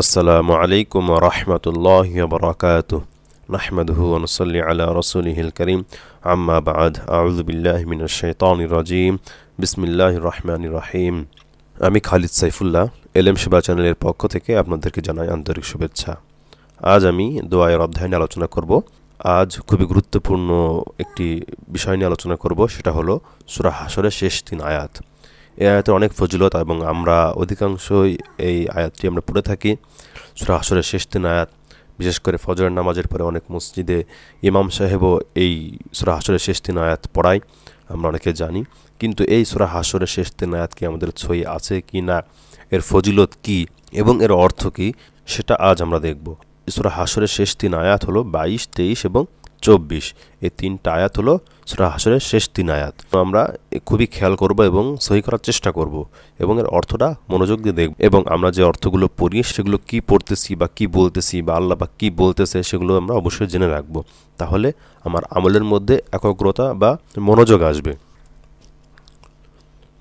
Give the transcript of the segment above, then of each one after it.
আসসালামু আলাইকুম রহমতুল্লাহ বরকাত নাহমদহু অনুসল্লি আলা রসুলহিল করিম আম্মা বাদ আউজবিল্লাহমিনশাইতানিরাজিম বিসমিল্লাহ রহমান রহিম আমি খালিদ সাইফুল্লাহ এলএম সেবা চ্যানেলের পক্ষ থেকে আপনাদেরকে জানাই আন্তরিক শুভেচ্ছা আজ আমি দোয়ায়ের অধ্যায় নিয়ে আলোচনা করব আজ খুবই গুরুত্বপূর্ণ একটি বিষয় নিয়ে আলোচনা করব সেটা হলো সুরা হাসরের শেষ তিন আয়াত এই আয়াতের অনেক ফজিলত এবং আমরা অধিকাংশই এই আয়াতটি আমরা পড়ে থাকি সুরা আসরের শেষ দিন আয়াত বিশেষ করে ফজর নামাজের পরে অনেক মসজিদে ইমাম সাহেবও এই সুরা হাসরের শেষ দিন আয়াত পড়ায় আমরা অনেকে জানি কিন্তু এই সুরা হাসরের শেষ দিন আয়াত কি আমাদের ছই আছে কি না এর ফজিলত কি এবং এর অর্থ কি সেটা আজ আমরা দেখব সুরা হাসরের শেষ দিন আয়াত হলো বাইশ তেইশ এবং চব্বিশ এই তিনটা আয়াত হলো সুরা হাসরের শেষ তিন আয়াত আমরা খুবই খেয়াল করব এবং সহি করার চেষ্টা করব এবং এর অর্থটা মনোযোগ দিয়ে দেখব এবং আমরা যে অর্থগুলো পড়ি সেগুলো কি পড়তেছি বা কি বলতেছি বা আল্লাহ বা কি বলতেছে সেগুলো আমরা অবশ্যই জেনে রাখব তাহলে আমার আমলের মধ্যে একাগ্রতা বা মনোযোগ আসবে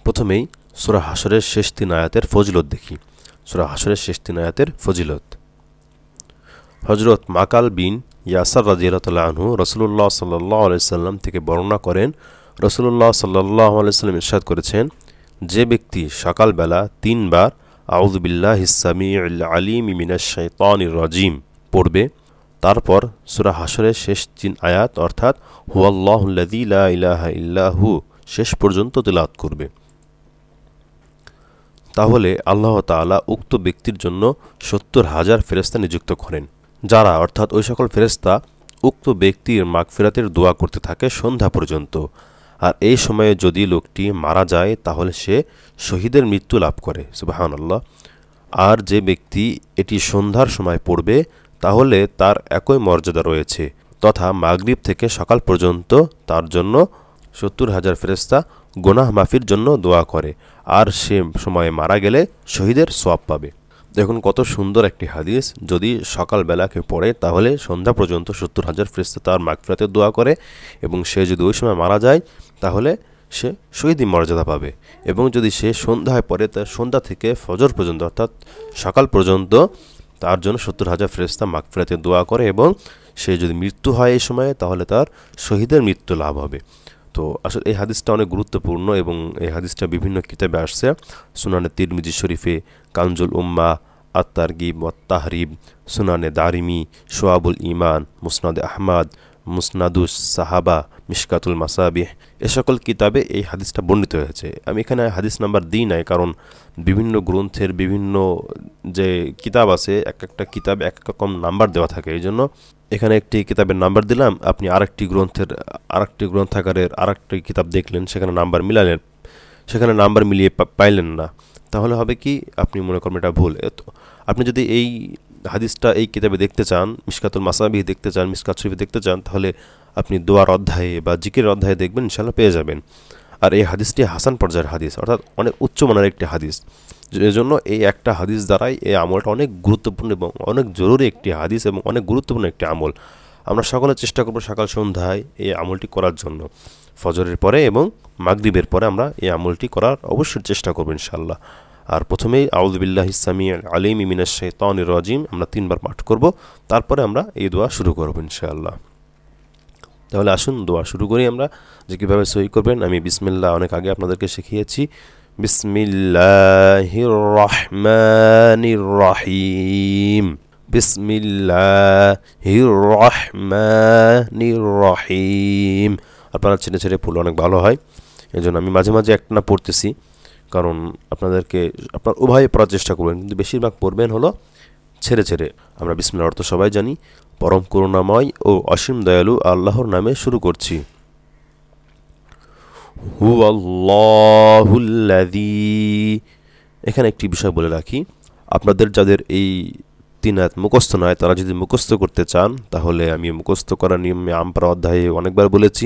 প্রথমেই সুরা হাসরের শেষ তিন আয়াতের ফজিলত দেখি সুরা হাসরের শেষ তিন আয়াতের ফজিলত হজরত মাকাল বিন ইয়াসার রাজিয়াল্লাহ আনহু রসুল্লাহ সাল্লাহ আলাইসাল্লাম থেকে বর্ণনা করেন রসুল্লাহ সাল্লাহ আলাইসাল্লাম ইরশাদ করেছেন যে ব্যক্তি সকালবেলা তিনবার আউদুবিল্লাহ হিসামি আলিম ইমিনা শৈতান রাজিম পড়বে তারপর সুরা হাসরের শেষ চিন আয়াত অর্থাৎ হুয়াল্লাহুল্লাদিল্লা ইলাহা ইল্লাহু শেষ পর্যন্ত তিলাত করবে তাহলে আল্লাহ তালা উক্ত ব্যক্তির জন্য সত্তর হাজার ফেরস্তা নিযুক্ত করেন যারা অর্থাৎ ওই সকল ফেরেস্তা উক্ত ব্যক্তির মাগফিরাতের দোয়া করতে থাকে সন্ধ্যা পর্যন্ত আর এই সময়ে যদি লোকটি মারা যায় তাহলে সে শহীদের মৃত্যু লাভ করে সুবাহানাল্লাহ আর যে ব্যক্তি এটি সন্ধ্যার সময় পড়বে তাহলে তার একই মর্যাদা রয়েছে তথা মাগরীব থেকে সকাল পর্যন্ত তার জন্য সত্তর হাজার ফেরেস্তা গোনাহ মাফির জন্য দোয়া করে আর সে সময়ে মারা গেলে শহীদের সোয়াব পাবে দেখুন কত সুন্দর একটি হাদিস যদি সকালবেলাকে কেউ পড়ে তাহলে সন্ধ্যা পর্যন্ত সত্তর হাজার ফ্রিস্তা তার মাগফিরাতে দোয়া করে এবং সে যদি ওই সময় মারা যায় তাহলে সে শহীদই মর্যাদা পাবে এবং যদি সে সন্ধ্যায় পড়ে তার সন্ধ্যা থেকে ফজর পর্যন্ত অর্থাৎ সকাল পর্যন্ত তার জন্য সত্তর হাজার ফ্রেস্তা মাগফিরাতে দোয়া করে এবং সে যদি মৃত্যু হয় এই সময়ে তাহলে তার শহীদের মৃত্যু লাভ হবে তো আসলে এই হাদিসটা অনেক গুরুত্বপূর্ণ এবং এই হাদিসটা বিভিন্ন কিতাবে আসছে সুনানে তিরমিজি শরীফে কাঞ্জুল উম্মা আত্মারগিব তাহরিব সুনানে দারিমি সোয়াবুল ইমান মুসনাদ আহমাদ মুসনাদুস সাহাবা মিশকাতুল মাসাবিহ এ সকল কিতাবে এই হাদিসটা বর্ণিত হয়েছে আমি এখানে হাদিস নাম্বার দিই নাই কারণ বিভিন্ন গ্রন্থের বিভিন্ন যে কিতাব আছে এক একটা কিতাব এক এক রকম নাম্বার দেওয়া থাকে এই জন্য এখানে একটি কিতাবের নাম্বার দিলাম আপনি আরেকটি গ্রন্থের আরেকটি গ্রন্থাগারের আরেকটি কিতাব দেখলেন সেখানে নাম্বার মিলালেন সেখানে নাম্বার মিলিয়ে পাইলেন না তাহলে হবে কি আপনি মনে করেন এটা ভুল আপনি যদি এই হাদিসটা এই কিতাবে দেখতে চান মিসকাতুল মাসাবি দেখতে চান মিসকাত শরীফ দেখতে চান তাহলে আপনি দোয়ার অধ্যায়ে বা জিকের অধ্যায়ে দেখবেন ইনশাল্লাহ পেয়ে যাবেন আর এই হাদিসটি হাসান পর্যায়ের হাদিস অর্থাৎ অনেক উচ্চমানের একটি হাদিস এজন্য এই একটা হাদিস দ্বারাই এই আমলটা অনেক গুরুত্বপূর্ণ এবং অনেক জরুরি একটি হাদিস এবং অনেক গুরুত্বপূর্ণ একটি আমল আমরা সকলে চেষ্টা করবো সকাল সন্ধ্যায় এই আমলটি করার জন্য ফজরের পরে এবং মাগরিবের পরে আমরা এই আমলটি করার অবশ্যই চেষ্টা করব ইনশাল্লাহ আর প্রথমেই আউদুবিল্লাহ ইসলামী আলিম ইমিনা তন রাজিম আমরা তিনবার পাঠ করব তারপরে আমরা এই দোয়া শুরু করবো ইনশাআল্লাহ তাহলে আসুন দোয়া শুরু করি আমরা যে কীভাবে সই করবেন আমি বিসমিল্লা অনেক আগে আপনাদেরকে শিখিয়েছি বিসমিল্লাহির রহমানির রহিম বিসমিল্লাহির রহমানির রহিম আপনারা ছেড়ে ছেড়ে ফুল অনেক ভালো হয় এই আমি মাঝে মাঝে একটা না পড়তেছি কারণ আপনাদেরকে আপনার উভয়ে পড়ার চেষ্টা করবেন কিন্তু বেশিরভাগ পড়বেন হলো ছেড়ে ছেড়ে আমরা বিসমিল্লার অর্থ সবাই জানি পরম করুণাময় ও অসীম দয়ালু আল্লাহর নামে শুরু করছি হু এখানে একটি বিষয় বলে রাখি আপনাদের যাদের এই তিন হাত মুখস্থ নয় তারা যদি মুখস্থ করতে চান তাহলে আমি মুখস্থ করার নিয়মে আমপার অধ্যায়ে অনেকবার বলেছি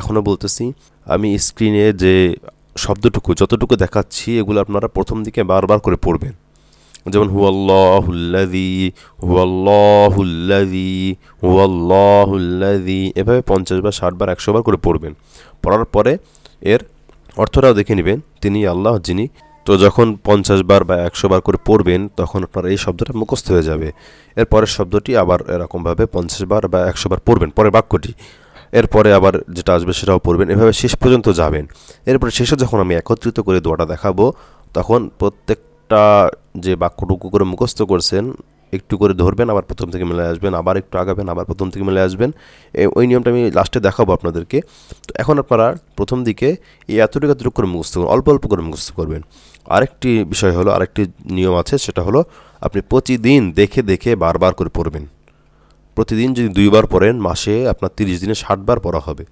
এখনও বলতেছি আমি স্ক্রিনে যে শব্দটুকু যতটুকু দেখাচ্ছি এগুলো আপনারা প্রথম দিকে বারবার করে পড়বেন যেমন হুয়াল্লাহুল্লাদি হুয়াল্লাহুল্লাদি হুয়াল্লাহুল্লাদি এভাবে পঞ্চাশ বার ষাট বার একশো বার করে পড়বেন পড়ার পরে এর অর্থটাও দেখে নেবেন তিনি আল্লাহ যিনি তো যখন পঞ্চাশ বার বা একশো বার করে পড়বেন তখন আপনার এই শব্দটা মুখস্থ হয়ে যাবে এর পরের শব্দটি আবার এরকমভাবে পঞ্চাশ বার বা একশো বার পড়বেন পরের বাক্যটি এরপরে আবার যেটা আসবে সেটাও পড়বেন এভাবে শেষ পর্যন্ত যাবেন এরপরে শেষে যখন আমি একত্রিত করে দোয়াটা দেখাবো তখন প্রত্যেকটা যে বাক্যটুকু করে মুখস্থ করছেন একটু করে ধরবেন আবার প্রথম থেকে মেলে আসবেন আবার একটু আগাবেন আবার প্রথম থেকে মেলে আসবেন ওই নিয়মটা আমি লাস্টে দেখাবো আপনাদেরকে তো এখন আপনারা প্রথম দিকে এই এতটুকু এতটুকু করে মুখস্থ করবেন অল্প অল্প করে মুখস্থ করবেন আরেকটি বিষয় হলো আরেকটি নিয়ম আছে সেটা হলো আপনি প্রতিদিন দেখে দেখে বারবার করে পড়বেন প্রতিদিন যদি দুইবার পড়েন মাসে আপনার তিরিশ দিনে ষাটবার পড়া হবে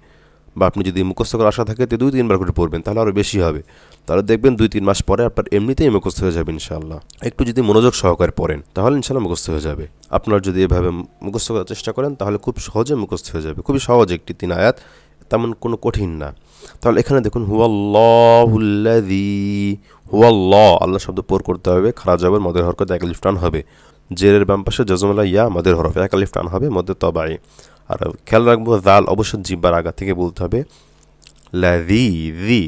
বা আপনি যদি মুখস্থ করার আশা থাকে তো দুই তিনবার করে পড়বেন তাহলে আরও বেশি হবে তাহলে দেখবেন দুই তিন মাস পরে আপনার এমনিতেই মুখস্থ হয়ে যাবে ইনশাআল্লাহ একটু যদি মনোযোগ সহকারে পড়েন তাহলে ইনশাআল্লাহ মুখস্থ হয়ে যাবে আপনার যদি এভাবে মুখস্থ করার চেষ্টা করেন তাহলে খুব সহজে মুখস্থ হয়ে যাবে খুবই সহজ একটি তিন আয়াত তেমন কোনো কঠিন না তাহলে এখানে দেখুন হুয়াল্লাহুল্লাদি হুয়াল্লাহ আল্লাহ শব্দ পোর করতে হবে খারাপ যাবে মদের হরকতে এক লিফটান হবে জেরের বাম পাশে জজমালা ইয়া মদের হরফে এক লিফটান হবে মদের তবাই আর খেয়াল রাখবো দাল অবশ্য জিব্বার আগা থেকে বলতে হবে লি জি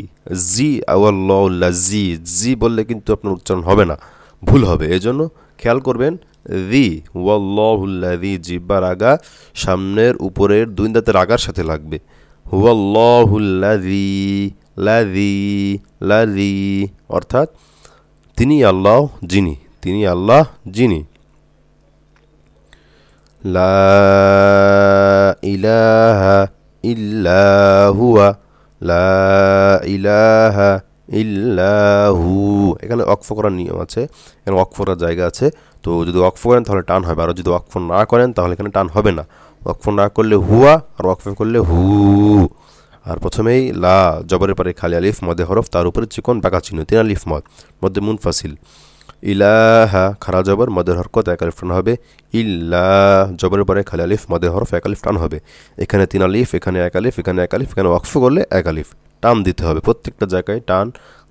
জি আওয়াল্লা জি জি বললে কিন্তু আপনার উচ্চারণ হবে না ভুল হবে এজন্য খেয়াল করবেন রি ওয়াল্লা রি জিব্বার আগা সামনের উপরের দুই দাঁতের আগার সাথে লাগবে হুয়াল্লাহুল্লা অর্থাৎ তিনি আল্লাহ যিনি তিনি আল্লাহ যিনি লা إله إلا هو লা ইলাহা ইল্লাহু এখানে ওয়াকফ করার নিয়ম আছে এখানে ওয়াকফ করার জায়গা আছে তো যদি অক্ষ করেন তাহলে টান হবে আর যদি অক্ষ না করেন তাহলে এখানে টান হবে না অক্ষ না করলে হুয়া আর অক্ষ করলে হু আর প্রথমেই লা জবরের পরে খালি আলিফ মদে হরফ তার উপরে চিকন বাঁকা চিহ্ন তিন আলিফ মদ মধ্যে মুনফাসিল ইলাহা খারা জবর মদের হরকত একালিফ টান হবে ইল্লা জবরের পরে খালি আলিফ মদের হরফ এক আলিফ টান হবে এখানে তিন আলিফ এখানে আলিফ এখানে একালিফ এখানে ওয়াকফ করলে একালিফ টান দিতে হবে প্রত্যেকটা জায়গায় টান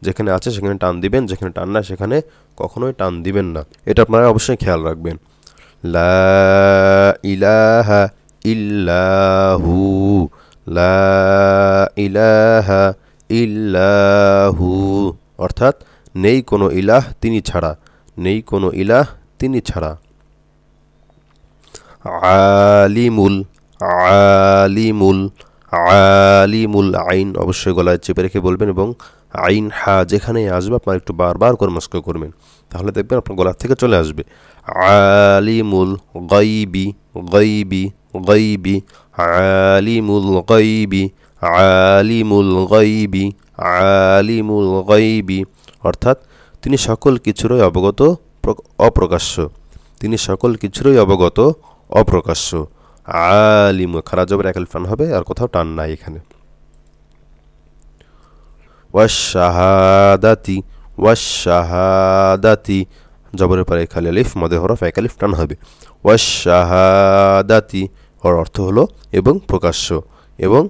যেখানে আছে সেখানে টান দিবেন যেখানে টান না সেখানে কখনোই টান দিবেন না এটা আপনারা অবশ্যই খেয়াল রাখবেন লা ইলাহা ইল্লাহু লা ইলাহা ইল্লাহু অর্থাৎ নেই কোনো ইলাহ তিনি ছাড়া নেই কোনো ইলাহ তিনি ছাড়া আলিমুল আলিমুল আলিমুল আইন অবশ্যই গলায় চেপে রেখে বলবেন এবং আইন হা যেখানে আসবে আপনার একটু বারবার কর্মস্ক করবেন তাহলে দেখবেন আপনার গলার থেকে চলে আসবে আলিমুল গাইবি গাইবি গাইবি আলিমুল গাইবি আলিমুল গাইবি আলিমুল গাইবি অর্থাৎ তিনি সকল কিছুরই অবগত অপ্রকাশ্য তিনি সকল কিছুরই অবগত অপ্রকাশ্য আলিম খারা জবর একাল ফান হবে আর কোথাও টান নাই এখানে ওয়াশাহাদাতি ওয়াশাহাদাতি জবরের পরে খালি আলিফ মদে হরফ এক আলিফ টান হবে ওয়াশাহাদাতি ওর অর্থ হলো এবং প্রকাশ্য এবং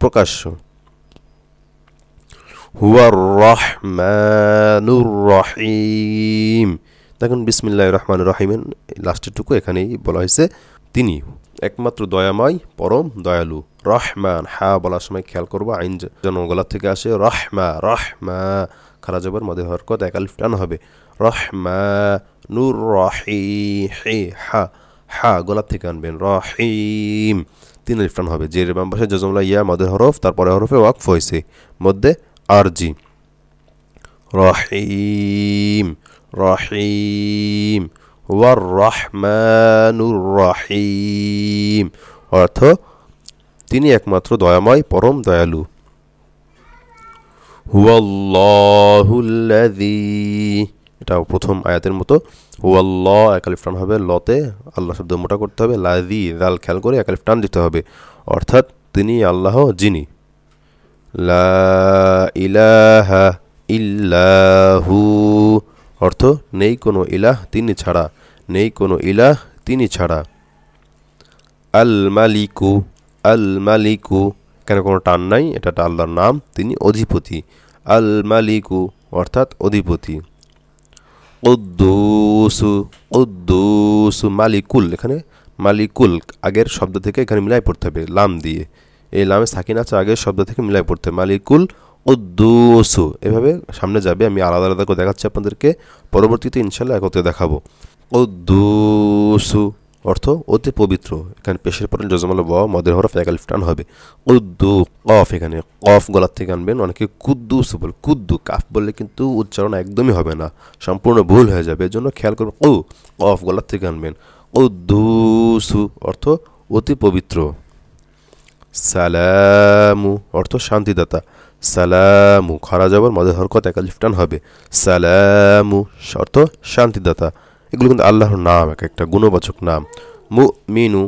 প্রকাশ্য হুয়ার রহমানুর রহিম দেখুন বিসমিল্লাহ রহমান রাহিমেন লাস্টেরটুকু এখানেই বলা হয়েছে তিনি একমাত্র দয়াময় পরম দয়ালু রহমান হা বলার সময় খেয়াল করবো আইন যেন থেকে আসে রহমা রহমা খারা যাবার মধ্যে হরকত এক আলিফ টান হবে রহমা নুর রহি হে হা হা গোলাপ থেকে আনবেন রহিম তিন আলিফ টান হবে যে বাম জজমলা ইয়া মধ্যে হরফ তারপরে হরফে ওয়াকফ হয়েছে মধ্যে আরজি রহিম রহিম ওয়ার রহমানুর রহিম অর্থ তিনি একমাত্র দয়াময় পরম দয়ালু হুয়াল্লাহুল্লাযী এটা প্রথম আয়াতের মতো হুয়াল্লাহ একালিফটান হবে লতে আল্লাহ শব্দ মোটা করতে হবে লাদি লাল খেয়াল করে একালিফটান দিতে হবে অর্থাৎ তিনি আল্লাহ যিনি লা ইলাহা ইল্লাহু অর্থ নেই কোনো ইলাহ তিনি ছাড়া নেই কোনো ইলাহ তিনি ছাড়া আল মালিকু আল মালিকু কেন কোনো টান নাই এটা আল্লাহর নাম তিনি অধিপতি আল মালিকু অর্থাৎ অধিপতি উদ্দুসু উদ্দুসু মালিকুল এখানে মালিকুল আগের শব্দ থেকে এখানে মিলাই পড়তে হবে লাম দিয়ে এই লামে সাকিন আছে আগের শব্দ থেকে মিলাই পড়তে মালিকুল উদ্দুসু এভাবে সামনে যাবে আমি আলাদা আলাদা করে দেখাচ্ছি আপনাদেরকে পরবর্তীতে ইনশাল্লাহ একত্রে দেখাবো উদ্দুসু অর্থ অতি পবিত্র এখানে পেশের পরে যজমাল ব মদের হরফ একালিফ টান হবে উদ্দু কফ এখানে কফ গলার থেকে আনবেন অনেকে কুদ্দুস বল কুদ্দু কাফ বললে কিন্তু উচ্চারণ একদমই হবে না সম্পূর্ণ ভুল হয়ে যাবে এর জন্য খেয়াল করবেন ও কফ গলার থেকে আনবেন উদ্দুসু অর্থ অতি পবিত্র সালামু অর্থ শান্তিদাতা সালামু খরা জবর মদের হরকত লিফটান হবে সালামু অর্থ শান্তিদাতা এগুলো কিন্তু আল্লাহর নাম এক একটা গুণবাচক নাম মু মিনু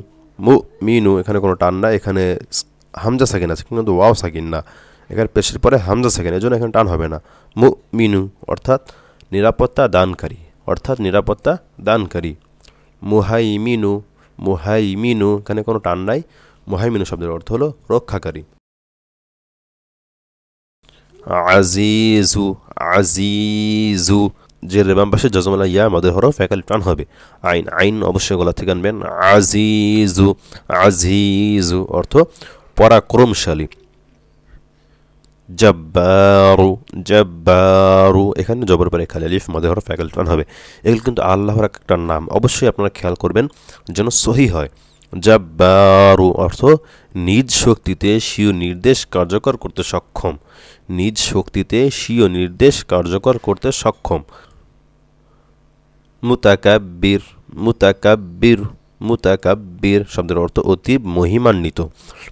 মু মিনু এখানে কোনো টান না এখানে হামজা সাকিন আছে কিন্তু ওয়াও সাকিন না এখানে পেশের পরে হামজা সাকিন এর জন্য এখানে টান হবে না মু মিনু অর্থাৎ নিরাপত্তা দানকারী অর্থাৎ নিরাপত্তা দানকারী মিনু মুহাই মিনু এখানে কোনো টান নাই মহাইমিন শব্দের অর্থ হল রক্ষাকারী আজিজু আজিজু যে রেবাম পাশে ইয়া মাদের হরফ একালি টান হবে আইন আইন অবশ্যই গলা থেকে আনবেন আজিজু আজিজু অর্থ পরাক্রমশালী জব্বারু জব্বারু এখানে জবর পরে খালি আলিফ মাদের হরফ একালি টান হবে এগুলো কিন্তু আল্লাহর একটা নাম অবশ্যই আপনারা খেয়াল করবেন যেন সহি হয় জব্বারু অর্থ নিজ শক্তিতে স্বীয় নির্দেশ কার্যকর করতে সক্ষম নিজ শক্তিতে স্বীয় নির্দেশ কার্যকর করতে সক্ষম মুতাকাব্বির মুতাকাব্বির মুতাকাব্বির শব্দের অর্থ অতি মহিমান্বিত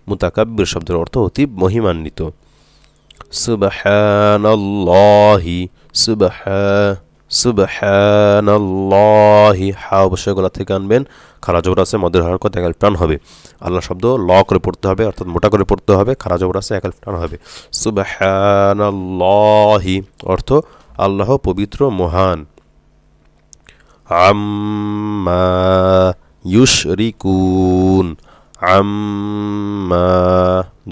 মুতাকাব্বির শব্দের অর্থ অতি মহিমান্বিত সুবাহ সুবহা সুবাহ হা অবশ্যই গলা থেকে আনবেন খারা জবর আছে মদের কথা একাল প্রাণ হবে আল্লাহ শব্দ ল করে পড়তে হবে অর্থাৎ মোটা করে পড়তে হবে খারা জবর আছে একাল প্রাণ হবে সুবাহ অর্থ আল্লাহ পবিত্র মহান আম্মা ইউশরিকুন আম্মা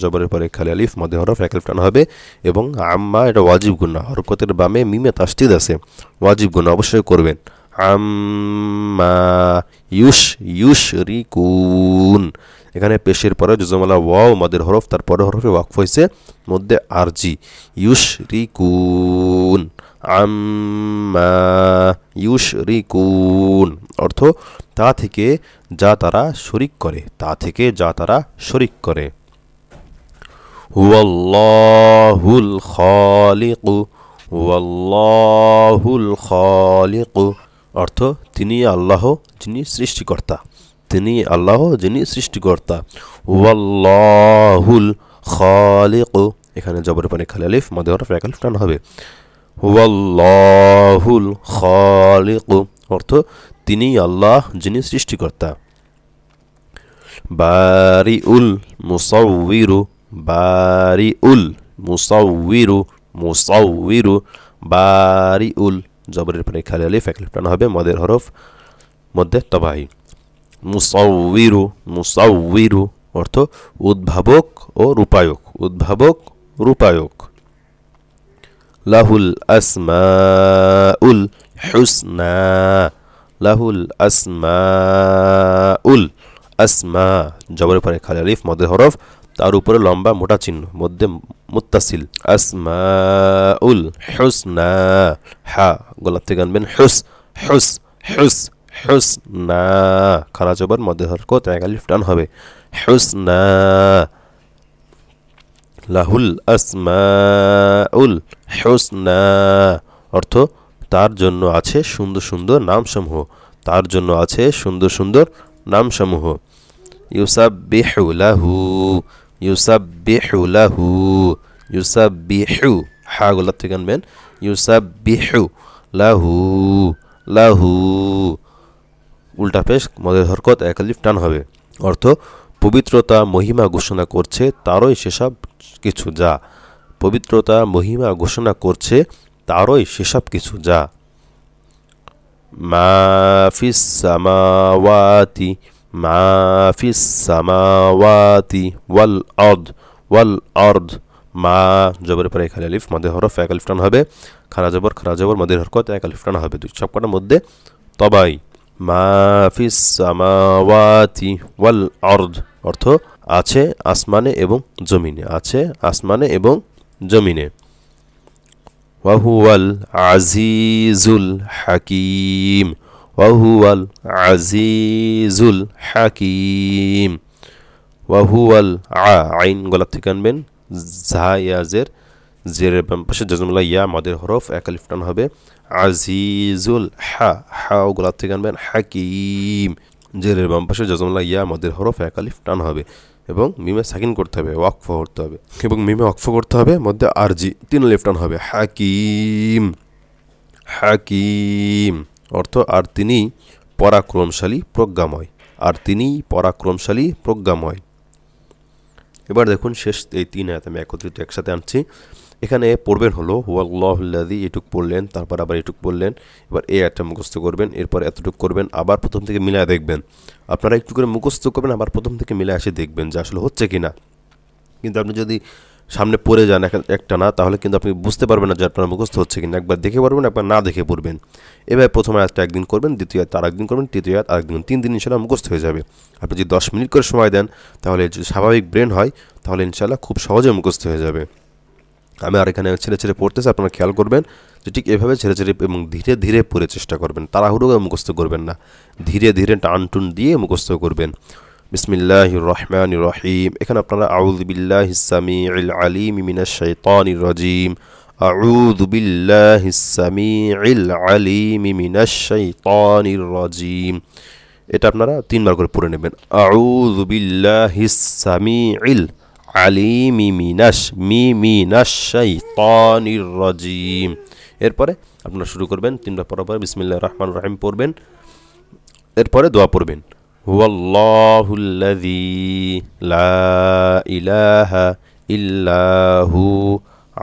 জবরের পরে খালি আলিফ মধ্যে হরফ এক টান হবে এবং আম্মা এটা ওয়াজিব গুন্না হরকতের বামে মিমে তাস্তিদ আছে ওয়াজিব গুন্না অবশ্যই করবেন আম্মা ইউস ইউস রিকুন এখানে পেশের পরে যুজমালা ওয়াও মাদের হরফ তারপরে হরফে ওয়াকফ হয়েছে মধ্যে আরজি ইউস রিকুন ইউশরিকুন অর্থ তা থেকে যা তারা শরিক করে তা থেকে যা তারা শরিক করে হুয়াল্লাহুল খালিকু হুয়াল্লাহুল খালিকু অর্থ তিনি আল্লাহ যিনি সৃষ্টিকর্তা তিনি আল্লাহ যিনি সৃষ্টিকর্তা ওয়াল্লাহুল খালিক এখানে জবর পানি খালিফ মাদে হরফ হবে ওয়াল্লাহুল খালিক অর্থ তিনি আল্লাহ যিনি সৃষ্টিকর্তা বারি উল মুসাউরু বারি উল মুসাউরু মুসাউরু বারি উল জবরের পরে খালি আলিফ এক লিফটানো হবে মদের হরফ মধ্যে তবাহি মুসাউরু মুসাউরু অর্থ উদ্ভাবক ও রূপায়ক উদ্ভাবক রূপায়ক লাহুল আসমাউল হুসনা লাহুল আসমাউল আসমা জবরের পরে খালি আলিফ মধ্যে হরফ তার উপরে লম্বা মোটা চিহ্ন মধ্যে মুত্তাসিল আসমাউল হুসনা হা গোলাপ থেকে আনবেন হুস হুস হুস হুসনা খালা জবর মধ্যে হরকত এক আলিফ টান হবে হুসনা লাহুল আসমাউল হোসনা অর্থ তার জন্য আছে সুন্দর সুন্দর নামসমূহ তার জন্য আছে সুন্দর সুন্দর নামসমূহ ইউসাব্বিহু লাহু ইউসাব্বিহু লাহু ইউসাব্বিহু হা গোলা থেকে আনবেন ইউসাব্বিহু লাহু লাহু উল্টা পেশ মদের হরকত একালিফ টান হবে অর্থ পবিত্রতা মহিমা ঘোষণা করছে তারই সেসব কিছু যা পবিত্রতা মহিমা ঘোষণা করছে তারই সেসব কিছু যা মাফিস সামাওয়াতি মাফিস সামাওয়াতি ওয়াল অর্ধ ওয়াল অর্ধ মা জবরের পরে এক আলিফ মদের হরফ এক আলিফটান হবে খারা জবর খারা জবর মদের হরকত এক আলিফটান হবে দুই সবকটার মধ্যে তবাই মা ফিস ওয়াল অর্দ অর্থ আছে আসমানে এবং জমিনে আছে আসমানে এবং জমিনে ওয়াহুয়াল আজিজুল হাকিম ওয়াহুয়াল আজিজুল হাকিম ওয়াহুয়াল আ আইন গোলাপ থেকে আনবেন ঝাইয়াজের জেরের পাশে জজমুল্লা ইয়া মাদের হরফ এক লিফটান হবে আজিজুল হা হা ও গোলাপ থেকে আনবেন হাকিম জেরের বাম পাশে জজমুল্লা ইয়া মাদের হরফ এক আলিফ হবে এবং মিমে সাকিন করতে হবে ওয়াকফ করতে হবে এবং মিমে ওয়াকফ করতে হবে মধ্যে আরজি তিন আলিফ হবে হাকিম হাকিম অর্থ আর তিনি পরাক্রমশালী প্রজ্ঞাময় আর তিনি পরাক্রমশালী প্রজ্ঞাময় এবার দেখুন শেষ এই তিন আয়াত আমি একত্রিত একসাথে আনছি এখানে পড়বেন হলো হুয়াল্লাহুল্লাদি এটুক পড়লেন তারপর আবার এটুক পড়লেন এবার এই একটা মুখস্থ করবেন এরপর এতটুক করবেন আবার প্রথম থেকে মিলায় দেখবেন আপনারা একটু করে মুখস্থ করবেন আবার প্রথম থেকে মিলায় এসে দেখবেন যে আসলে হচ্ছে কি না কিন্তু আপনি যদি সামনে পড়ে যান একটা না তাহলে কিন্তু আপনি বুঝতে পারবেন না যে আপনার মুখস্থ হচ্ছে কিনা একবার দেখে পারবেন একবার না দেখে পড়বেন এবার প্রথম আয়াতটা একদিন করবেন দ্বিতীয় আয়াত একদিন করবেন তৃতীয় আয়াত আরেকদিন তিন দিন ইনশাল্লাহ মুখস্থ হয়ে যাবে আপনি যদি দশ মিনিট করে সময় দেন তাহলে স্বাভাবিক ব্রেন হয় তাহলে ইনশাল্লাহ খুব সহজে মুখস্থ হয়ে যাবে আমি আর এখানে ছেড়ে ছেড়ে পড়তেছি আপনারা খেয়াল করবেন যে ঠিক এভাবে ছেড়ে ছেড়ে এবং ধীরে ধীরে পড়ে চেষ্টা করবেন তাড়াহুড়ো মুখস্থ করবেন না ধীরে ধীরে টান টুন দিয়ে মুখস্থ করবেন বিসমিল্লাহ রহমান রহিম এখানে আপনারা আউদ্দিল্লাহ ইসামি আলিম মিনা শৈতান রাজিম أعوذ بالله السميع আলিম মিনা শৈতান রজিম এটা আপনারা তিনবার করে পড়ে নেবেন আউযু বিল্লাহিস সামিউল العليم মিনাস মি মিনাস শাইতানির রাজিম এরপরে আপনারা শুরু করবেন তিনটা পরপর বিসমিল্লা রহমান রহিম পড়বেন এরপরে দোয়া পড়বেন হুয়াল্লাহুল্লাযী লা ইলাহা ইল্লাহু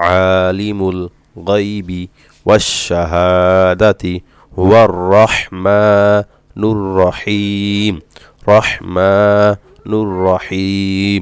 আলিমুল গায়বি ওয়াশ হুয়া হুয়ার রহমানুর রহিম রহমানুর রহিম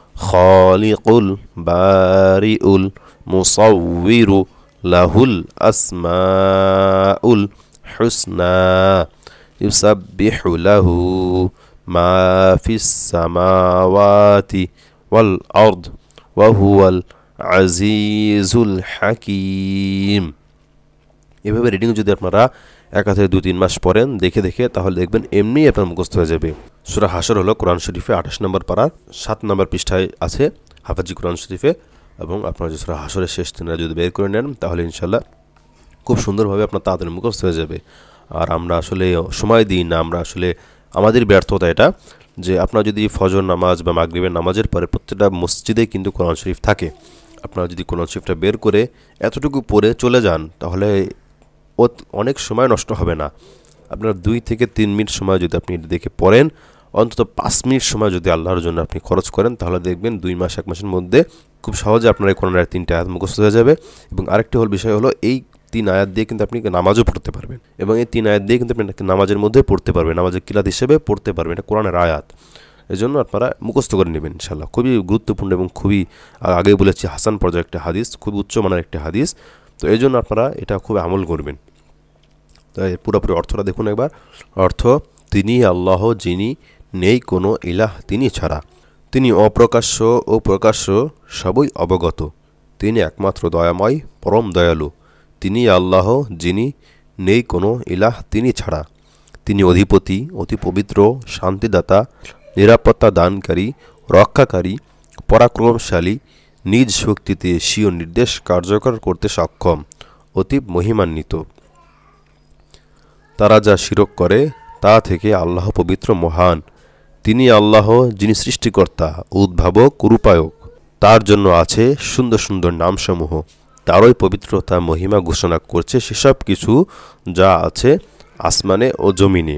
خالق البارئ المصور له الأسماء الحسنى يسبح له ما في السماوات والأرض وهو العزيز الحكيم এভাবে রিডিং যদি আপনারা একাধারে দু তিন মাস পড়েন দেখে দেখে তাহলে দেখবেন এমনি আপনার মুখস্থ হয়ে যাবে সুরা হাসর হলো কোরআন শরীফে আঠাশ নম্বর পাড়া সাত নম্বর পৃষ্ঠায় আছে হাফাজি কোরআন শরীফে এবং আপনারা যে সুরা হাসরের শেষ দিনে যদি বের করে নেন তাহলে ইনশাল্লাহ খুব সুন্দরভাবে আপনার তাড়াতাড়ি মুখস্থ হয়ে যাবে আর আমরা আসলে সময় দিই না আমরা আসলে আমাদের ব্যর্থতা এটা যে আপনার যদি ফজর নামাজ বা মাগরীবের নামাজের পরে প্রত্যেকটা মসজিদে কিন্তু কোরআন শরীফ থাকে আপনারা যদি কোরআন শরীফটা বের করে এতটুকু পরে চলে যান তাহলে অনেক সময় নষ্ট হবে না আপনার দুই থেকে তিন মিনিট সময় যদি আপনি দেখে পড়েন অন্তত পাঁচ মিনিট সময় যদি আল্লাহর জন্য আপনি খরচ করেন তাহলে দেখবেন দুই মাস এক মাসের মধ্যে খুব সহজে আপনার এই কোরআনের তিনটে আয়াত মুখস্থ হয়ে যাবে এবং আরেকটি হল বিষয় হলো এই তিন আয়াত দিয়ে কিন্তু আপনি নামাজও পড়তে পারবেন এবং এই তিন আয়াত দিয়ে কিন্তু আপনি নামাজের মধ্যে পড়তে পারবেন নামাজের কিলাত হিসেবে পড়তে পারবেন এটা কোরআনের আয়াত এই জন্য আপনারা মুখস্থ করে নেবেন ইনশাল্লাহ খুবই গুরুত্বপূর্ণ এবং খুবই আগে বলেছি হাসান পর্যায়ের একটা হাদিস উচ্চ উচ্চমানের একটা হাদিস তো এই জন্য আপনারা এটা খুব আমল করবেন তাই পুরোপুরি অর্থটা দেখুন একবার অর্থ তিনি আল্লাহ যিনি নেই কোনো ইলাহ তিনি ছাড়া তিনি অপ্রকাশ্য ও প্রকাশ্য সবই অবগত তিনি একমাত্র দয়াময় পরম দয়ালু তিনি আল্লাহ যিনি নেই কোনো ইলাহ তিনি ছাড়া তিনি অধিপতি অতি পবিত্র শান্তিদাতা নিরাপত্তা দানকারী রক্ষাকারী পরাক্রমশালী নিজ শক্তিতে স্বীয় নির্দেশ কার্যকর করতে সক্ষম অতি মহিমান্বিত তারা যা শিরক করে তা থেকে আল্লাহ পবিত্র মহান তিনি আল্লাহ যিনি সৃষ্টিকর্তা উদ্ভাবক রূপায়ক তার জন্য আছে সুন্দর সুন্দর নামসমূহ তারই পবিত্রতা মহিমা ঘোষণা করছে সেসব কিছু যা আছে আসমানে ও জমিনে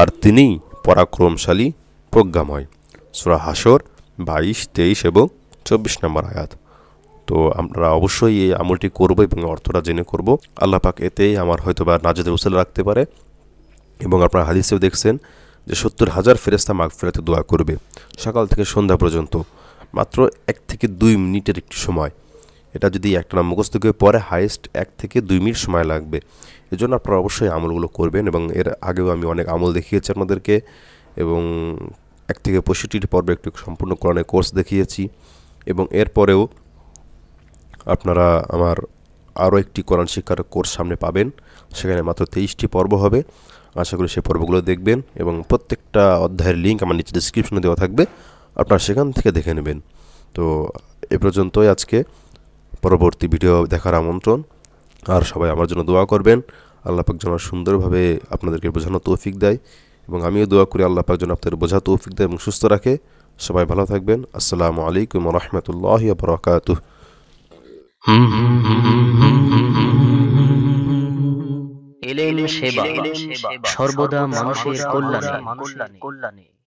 আর তিনিই পরাক্রমশালী প্রজ্ঞাময় সুরা হাসর বাইশ তেইশ এবং চব্বিশ নম্বর আয়াত তো আমরা অবশ্যই এই আমলটি করব এবং অর্থটা জেনে করব আল্লাপাক এতেই আমার হয়তো বা নাজাদের উসেল রাখতে পারে এবং আপনারা হাদিসেও দেখছেন যে সত্তর হাজার ফেরেস্তা মাগ ফেরাতে দোয়া করবে সকাল থেকে সন্ধ্যা পর্যন্ত মাত্র এক থেকে দুই মিনিটের একটি সময় এটা যদি একটা নাম মুখস্থ করে পরে হাইয়েস্ট এক থেকে দুই মিনিট সময় লাগবে এজন্য আপনারা অবশ্যই আমলগুলো করবেন এবং এর আগেও আমি অনেক আমল দেখিয়েছি আপনাদেরকে এবং এক থেকে পঁয়ষট্টি পর্বে একটু সম্পূর্ণ কোরআনের কোর্স দেখিয়েছি এবং এরপরেও আপনারা আমার আরও একটি কোরআন শিক্ষার কোর্স সামনে পাবেন সেখানে মাত্র তেইশটি পর্ব হবে আশা করি সেই পর্বগুলো দেখবেন এবং প্রত্যেকটা অধ্যায়ের লিঙ্ক আমার নিচে ডিসক্রিপশনে দেওয়া থাকবে আপনারা সেখান থেকে দেখে নেবেন তো এ পর্যন্তই আজকে পরবর্তী ভিডিও দেখার আমন্ত্রণ আর সবাই আমার জন্য দোয়া করবেন আল্লাপাক যেন সুন্দরভাবে আপনাদেরকে বোঝানো তৌফিক দেয় এবং আমিও দোয়া করি আল্লাপাক যেন আপনাদের বোঝা তৌফিক দেয় এবং সুস্থ রাখে সবাই ভালো থাকবেন আসসালামু আলাইকুম রহমতুল্লাহ হুম এলেন সেবা সর্বদা মানুষের কল্যাণে